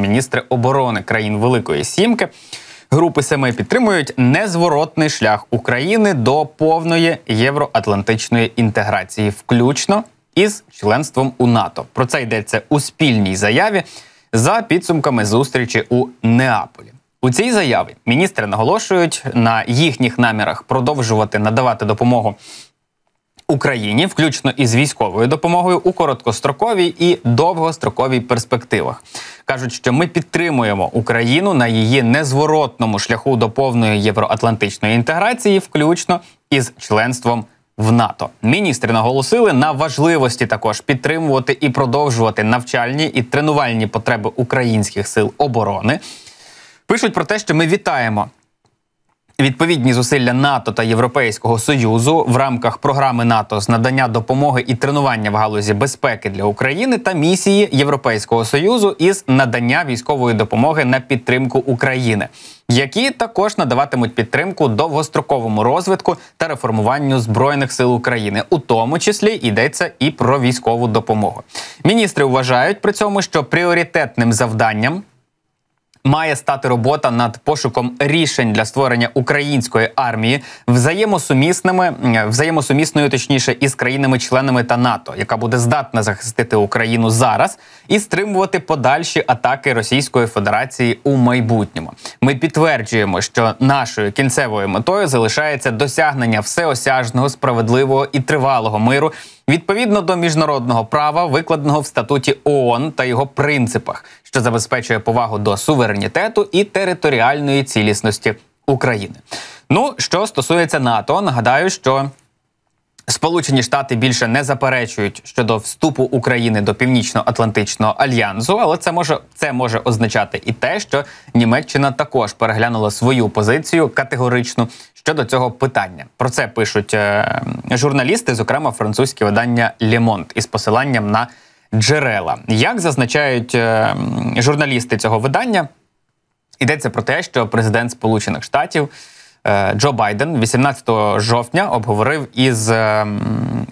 міністри оборони країн Великої Сімки. Групи семи підтримують незворотний шлях України до повної євроатлантичної інтеграції, включно із членством у НАТО. Про це йдеться у спільній заяві за підсумками зустрічі у Неаполі. У цій заяві міністри наголошують на їхніх намірах продовжувати надавати допомогу Україні, включно із військовою допомогою, у короткостроковій і довгостроковій перспективах. Кажуть, що ми підтримуємо Україну на її незворотному шляху до повної євроатлантичної інтеграції, включно із членством. В НАТО міністри наголосили на важливості також підтримувати і продовжувати навчальні і тренувальні потреби українських сил оборони. Пишуть про те, що ми вітаємо Відповідні зусилля НАТО та Європейського союзу в рамках програми НАТО з надання допомоги і тренування в галузі безпеки для України та місії Європейського союзу із надання військової допомоги на підтримку України, які також надаватимуть підтримку довгостроковому розвитку та реформуванню збройних сил України, у тому числі йдеться і про військову допомогу. Міністри вважають при цьому, що пріоритетним завданням Має стати робота над пошуком рішень для створення української армії взаємосумісними, взаємосумісною, точніше, із країнами-членами та НАТО, яка буде здатна захистити Україну зараз і стримувати подальші атаки Російської Федерації у майбутньому. Ми підтверджуємо, що нашою кінцевою метою залишається досягнення всеосяжного, справедливого і тривалого миру відповідно до міжнародного права, викладеного в статуті ООН та його принципах, що забезпечує повагу до суверенітету і територіальної цілісності України. Ну що стосується НАТО, нагадаю, що Сполучені Штати більше не заперечують щодо вступу України до північно-атлантичного альянсу, але це може це може означати і те, що Німеччина також переглянула свою позицію категорично щодо цього питання. Про це пишуть е журналісти, зокрема французьке видання Лемонт із посиланням на джерела. Як зазначають е журналісти цього видання, йдеться про те, що президент Сполучених Штатів. Е, Джо Байден 18 жовтня обговорив із ем,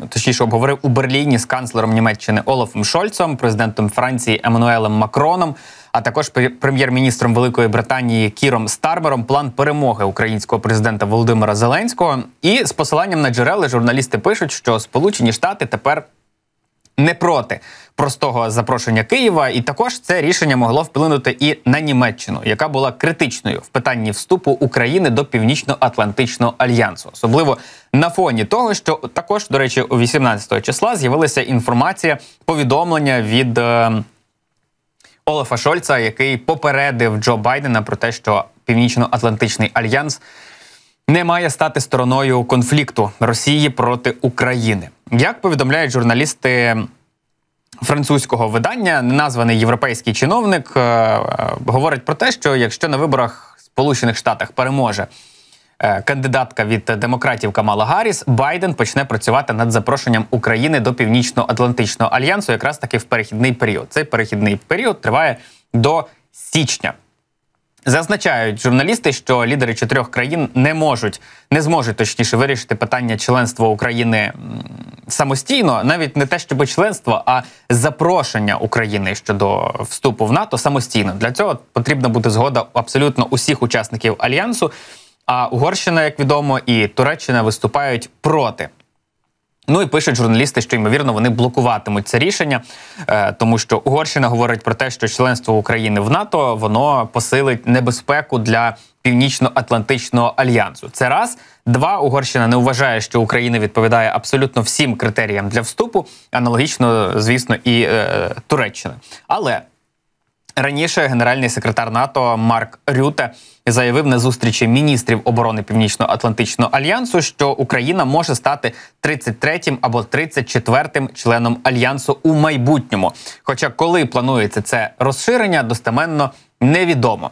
точніше обговорив у Берліні з канцлером Німеччини Олафом Шольцом, президентом Франції Еммануелем Макроном, а також прем'єр-міністром Великої Британії Кіром Старбером план перемоги українського президента Володимира Зеленського. І з посиланням на джерела журналісти пишуть, що Сполучені Штати тепер не проти простого запрошення Києва, і також це рішення могло вплинути і на Німеччину, яка була критичною в питанні вступу України до північно-атлантичного альянсу, особливо на фоні того, що також до речі, 18 числа з'явилася інформація повідомлення від. Е, Олафа Шольца, який попередив Джо Байдена про те, що Північно-Атлантичний альянс не має стати стороною конфлікту Росії проти України. Як повідомляють журналісти французького видання, неназваний європейський чиновник е, е, говорить про те, що якщо на виборах в Сполучених Штатах переможе е, кандидатка від демократів Камала Гарріс, Байден почне працювати над запрошенням України до Північно-Атлантичного альянсу, якраз таки в перехідний період. Цей перехідний період триває до січня. Зазначають журналісти, що лідери чотирьох країн не можуть, не зможуть точніше вирішити питання членства України самостійно, навіть не те, щоб членство, а запрошення України щодо вступу в НАТО самостійно. Для цього потрібна буде згода абсолютно усіх учасників альянсу. А Угорщина, як відомо, і Туреччина виступають проти Ну і пишуть журналісти, що ймовірно вони блокуватимуть це рішення, е, тому що Угорщина говорить про те, що членство України в НАТО воно посилить небезпеку для північно-атлантичного альянсу. Це раз два Угорщина не вважає, що Україна відповідає абсолютно всім критеріям для вступу. Аналогічно, звісно, і е, Туреччина. Але Раніше генеральний секретар НАТО Марк Рюте заявив на зустрічі міністрів оборони Північно-Атлантичного альянсу, що Україна може стати 33-м або 34-м членом альянсу у майбутньому. Хоча, коли планується це розширення, достеменно невідомо.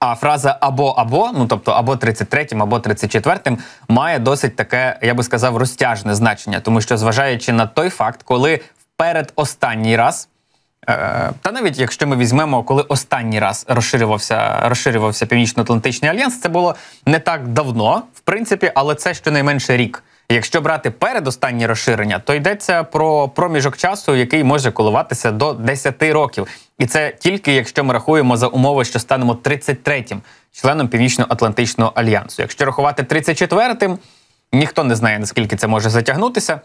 А фраза або або, ну тобто або 33-м, або 34-м, має досить таке, я би сказав, розтяжне значення, тому що зважаючи на той факт, коли вперед останній раз. Е, та навіть якщо ми візьмемо, коли останній раз розширювався розширювався північно-атлантичний альянс, це було не так давно, в принципі, але це щонайменше рік. Якщо брати передостаннє розширення, то йдеться про проміжок часу, який може коливатися до 10 років, і це тільки якщо ми рахуємо за умови, що станемо 33-м членом північно-атлантичного альянсу. Якщо рахувати 34-м, ніхто не знає наскільки це може затягнутися.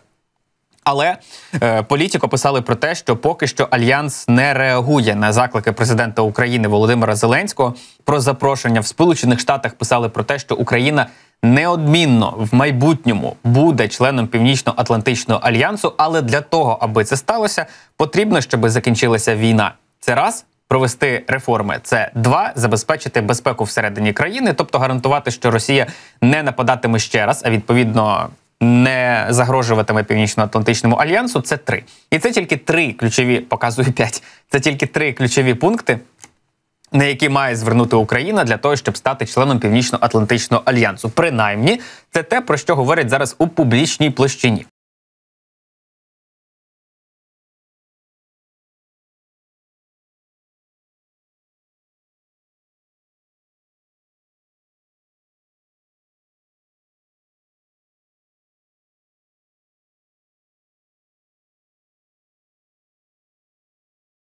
Але е, політико писали про те, що поки що альянс не реагує на заклики президента України Володимира Зеленського про запрошення в Сполучених Штатах. Писали про те, що Україна неодмінно в майбутньому буде членом північно-атлантичного альянсу. Але для того, аби це сталося, потрібно, щоб закінчилася війна. Це раз. Провести реформи це два забезпечити безпеку всередині країни, тобто гарантувати, що Росія не нападатиме ще раз, а відповідно не загрожуватиме північно-атлантичному альянсу. Це три, і це тільки три ключові, показую п'ять. Це тільки три ключові пункти. На які має звернути Україна для того, щоб стати членом Північно-Атлантичного альянсу, принаймні це те, про що говорять зараз у публічній площині.